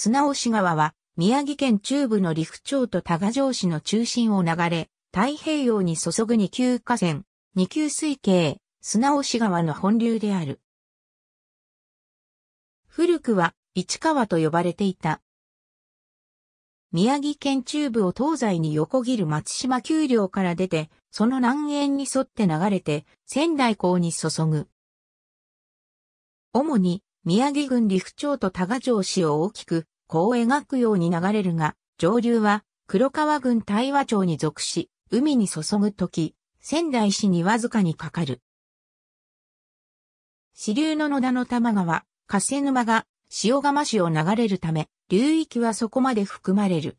砂押川は、宮城県中部の陸町と多賀城市の中心を流れ、太平洋に注ぐ二級河川、二級水系、砂押川の本流である。古くは、市川と呼ばれていた。宮城県中部を東西に横切る松島丘陵から出て、その南縁に沿って流れて、仙台港に注ぐ。主に宮城郡陸町と多賀城市を大きく、こう描くように流れるが、上流は黒川郡大和町に属し、海に注ぐとき、仙台市にわずかにかかる。支流の野田の玉川、加瀬沼が塩釜市を流れるため、流域はそこまで含まれる。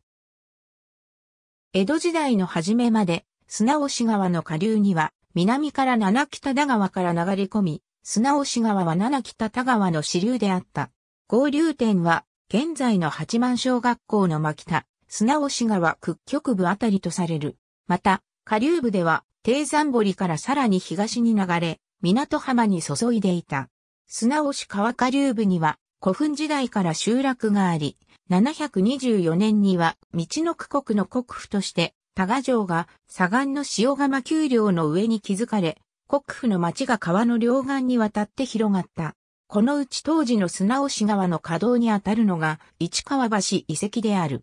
江戸時代の初めまで、砂押川の下流には、南から七北田川から流れ込み、砂押川は七北田川の支流であった。合流点は、現在の八幡小学校の牧田、砂押川屈曲部あたりとされる。また、下流部では、低山堀からさらに東に流れ、港浜に注いでいた。砂押川下流部には、古墳時代から集落があり、724年には、道の区国の国府として、多賀城が、左岸の塩釜丘陵の上に築かれ、国府の町が川の両岸にわたって広がった。このうち当時の砂押川の河道にあたるのが市川橋遺跡である。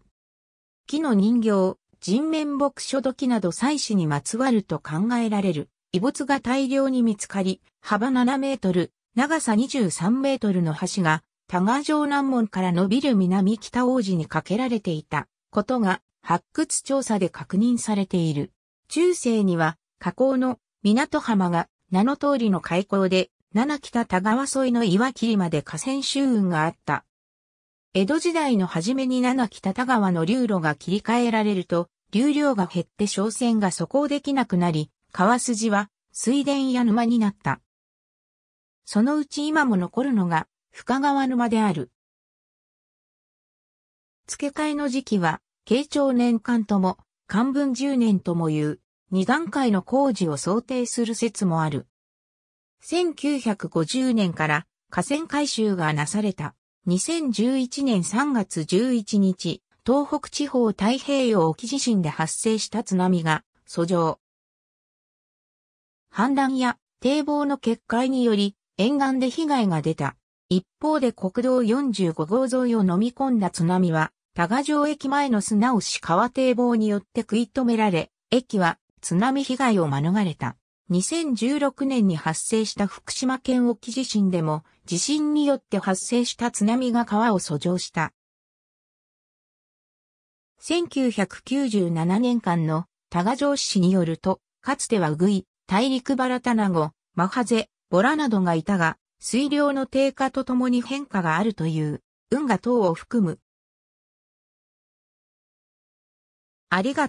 木の人形、人面木書土器など祭祀にまつわると考えられる。遺物が大量に見つかり、幅7メートル、長さ23メートルの橋が、多賀城南門から伸びる南北王子に架けられていたことが発掘調査で確認されている。中世には、河口の港浜が名の通りの開港で、七北田川沿いの岩切まで河川周運があった。江戸時代の初めに七北田川の流路が切り替えられると、流量が減って商船が遡行できなくなり、川筋は水田や沼になった。そのうち今も残るのが深川沼である。付け替えの時期は、慶長年間とも、漢文10年とも言う。2段階の工事を想定する説もある。1950年から河川改修がなされた。2011年3月11日、東北地方太平洋沖地震で発生した津波が、遡上。氾濫や堤防の決壊により、沿岸で被害が出た。一方で国道45号沿いを飲み込んだ津波は、多賀城駅前の砂押し川堤防によって食い止められ、駅は津波被害を免れた。2016年に発生した福島県沖地震でも、地震によって発生した津波が川を遡上した。1997年間の多賀城市によると、かつてはウグイ、大陸バラタナゴ、マハゼ、ボラなどがいたが、水量の低下とともに変化があるという、運河等を含む。ありがとう。